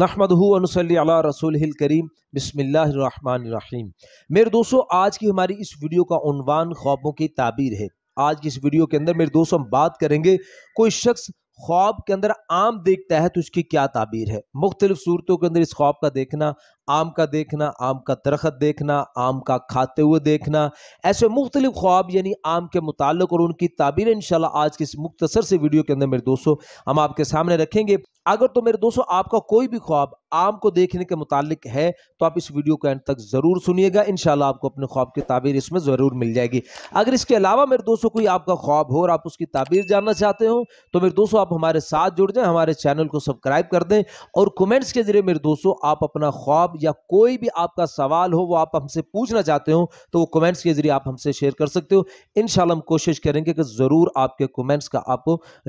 नहमदूनसली रसूल करीम बसमीम मेरे दोस्तों आज की हमारी इस वीडियो का उनवान ख्वाबों की ताबीर है आज की इस वीडियो के अंदर मेरे दोस्तों हम बात करेंगे कोई शख्स ख्वाब के अंदर आम देखता है तो उसकी क्या ताबीर है मुख्तलिफ सूरतों के अंदर इस ख्वाब का देखना आम का देखना आम का दरखत देखना आम का खाते हुए देखना ऐसे मुख्तलिफ ख्वाब यानी आम के मुतल और उनकी ताबीर इन आज के इस मुख्तसर से वीडियो के अंदर मेरे दोस्तों हम आपके सामने रखेंगे अगर तो मेरे दोस्तों आपका कोई भी ख्वाब आम को देखने के मुतालिक है तो आप इस वीडियो को एंड तक ज़रूर सुनिएगा इन आपको अपने ख्वाब की ताबीर इसमें ज़रूर मिल जाएगी अगर इसके अलावा मेरे दोस्तों कोई आपका ख्वाब हो और आप उसकी ताबीर जानना चाहते हो तो मेरे दोस्तों आप हमारे साथ जुड़ जाए हमारे चैनल को सब्सक्राइब कर दें और कमेंट्स के जरिए मेरे दोस्तों आप अपना ख्वाब या कोई भी आपका सवाल हो वो आप हमसे पूछना चाहते हो तो वो कमेंट्स के जरिए आप हमसे शेयर कर सकते हो इनशाला हम कोशिश करेंगे कि ज़रूर आपके कमेंट्स का आप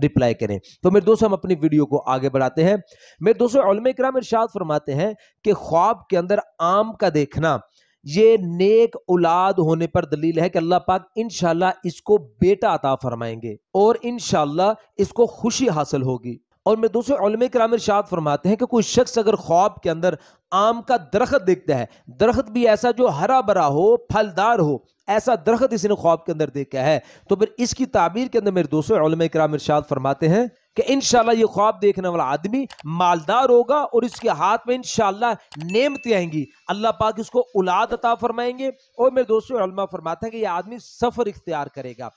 रिप्लाई करें तो मेरे दोस्तों हम अपनी वीडियो को आगे बढ़ाते हैं मेरे दोस्तों कराम इर्शाद फरमाते हैं कि ख्वाब के अंदर आम का देखना ये नेक औलाद होने पर दलील है कि अल्लाह पाक इन इसको बेटा अता फरमाएंगे और इनशाला इसको खुशी हासिल होगी और मैं दूसरे उलम कराम इर्शाद फरमाते हैं कि कोई शख्स अगर ख्वाब के अंदर आम का दरख्त देखता है दरख्त भी ऐसा जो हरा भरा हो फलदार हो ऐसा दरख्त इसने ख्वाब के अंदर देखा है तो फिर इसकी ताबीर के अंदर मेरे दोस्तों कराम इर्शाद फरमाते हैं कि इन ये ख्वाब देखने वाला आदमी मालदार होगा और इसके हाथ में इन नेमती आएंगी अल्लाह पाक इसको औलाद अता फरमाएंगे और मेरे दोस्तों फरमाते हैं कि यह आदमी सफ़र इख्तियार करेगा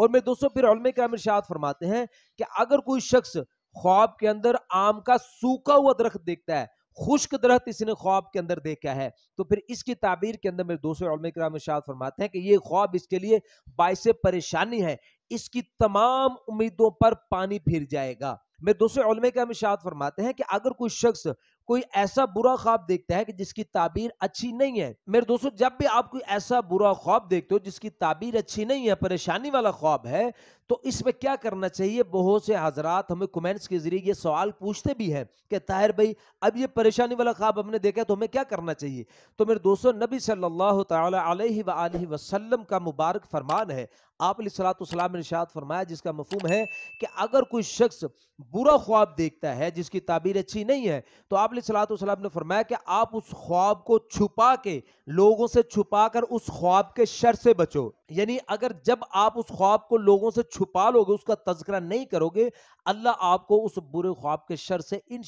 और मेरे दोस्तों फिर कराम इर्शाद फरमाते हैं कि अगर कोई शख्स ख्वाब के अंदर आम का सूखा हुआ दरख्त देखता है खुश्क दरख्त इसने ख्वाब के अंदर देखा है तो फिर इसकी ताबीर के अंदर मेरे दोस्तों कराम इशाद फरमाते हैं कि ये ख्वाब इसके लिए बायस परेशानी है इसकी तमाम उम्मीदों पर पानी फिर जाएगा मेरे दोस्तों कराम इशाद फरमाते हैं कि अगर कोई शख्स कोई ऐसा बुरा ख्वाब देखता है कि जिसकी ताबीर अच्छी नहीं है मेरे दोस्तों जब भी आप कोई ऐसा बुरा ख्वाब देखते हो जिसकी ताबीर अच्छी नहीं है परेशानी वाला ख्वाब है तो इसमें क्या करना चाहिए बहुत से हजरात हमें कमेंट्स के जरिए ये सवाल पूछते भी हैं कि ताहिर भाई अब ये परेशानी वाला ख्वाब हमने देखा तो हमें क्या करना चाहिए तो मेरे दोस्तों नबी सल्लल्लाहु अलैहि वसल्लम का मुबारक फरमान है आप सलाम निशात फरमाया जिसका मफहम है कि अगर कोई शख्स बुरा ख्वाब देखता है जिसकी ताबीर अच्छी नहीं है तो आप सलाम ने फरमाया कि आप उस ख्वाब को छुपा के लोगों से छुपा कर उस ख्वाब के शर से बचो यानी अगर जब आप उस ख्वाब को लोगों से छुपा लोगे उसका तस्करा नहीं करोगे अल्लाह आपको उस बुरे ख्वाब के शर से इन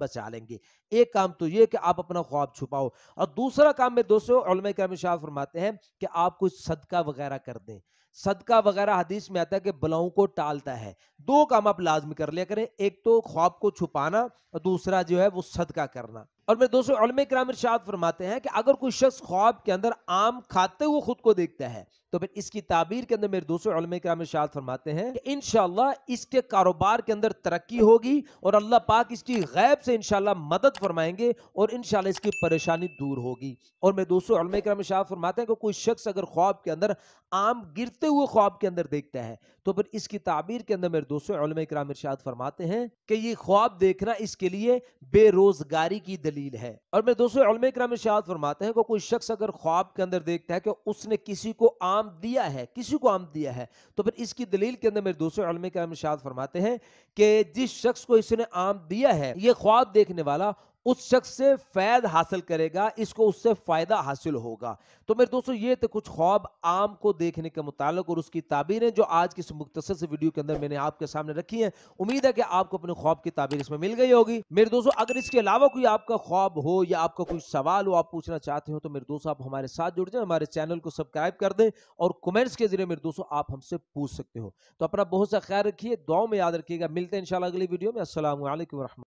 बचा लेंगे एक काम तो ये कि आप अपना ख्वाब छुपाओ और दूसरा काम में दोस्तों फरमाते हैं कि आप कुछ सदका वगैरह कर दें सदका वगैरह हदीस में आता है कि बलाओं को टालता है दो काम आप लाजमी कर लिया करें एक तो ख्वाब को छुपाना और दूसरा जो है वो सदका करना और मेरे दोस्तों अलम कराम इर्शाद फरमाते हैं कि अगर कोई शख्स ख्वाब के अंदर आम खाते हुए खुद को देखता है तो फिर इसकी ताबीर के अंदर मेरे दोस्तों अलम कराम इर्शाद फरमाते हैं कि इन इसके कारोबार के अंदर तरक्की होगी और अल्लाह पाक इसकी गैब से इनशाला मदद फरमाएंगे और इनशाला इसकी परेशानी दूर होगी और मेरे दोस्तों अलम कराम इर्शाद फरमाते हैं कि कोई शख्स अगर ख्वाब के अंदर आम गिरते हुए ख्वाब के अंदर देखता है तो फिर इसकी ताबीर के अंदर मेरे दोस्तों कराम इर्शाद फरमाते हैं कि ये ख्वाब देखना इसके लिए बेरोजगारी की दलील दलील है और मेरे दोस्तों कराम फरमाते हैं को कोई शख्स अगर ख्वाब के अंदर देखता है कि उसने किसी को आम दिया है किसी को आम दिया है तो फिर इसकी दलील के अंदर मेरे दोस्तों कराम फरमाते हैं कि जिस शख्स को इसने आम दिया है ये ख्वाब देखने वाला उस शख्स से फैद हासिल करेगा इसको उससे फ़ायदा हासिल होगा तो मेरे दोस्तों ये थे कुछ ख्वाब आम को देखने के मुतालिक और उसकी ताबीरें जो आज की इस मुख्तर से वीडियो के अंदर मैंने आपके सामने रखी हैं उम्मीद है कि आपको अपने ख्वाब की ताबीर इसमें मिल गई होगी मेरे दोस्तों अगर इसके अलावा कोई आपका ख्वाब हो या आपका कोई सवाल हो आप पूछना चाहते हो तो मेरे दोस्तों आप हमारे साथ जुड़ जाए हमारे चैनल को सब्सक्राइब कर दें और कमेंट्स के जरिए मेरे दोस्तों आप हमसे पूछ सकते हो तो अपना बहुत सा ख्याल रखिए दुआ में याद रखिएगा मिलते हैं इन अगली वीडियो में असल वरहमत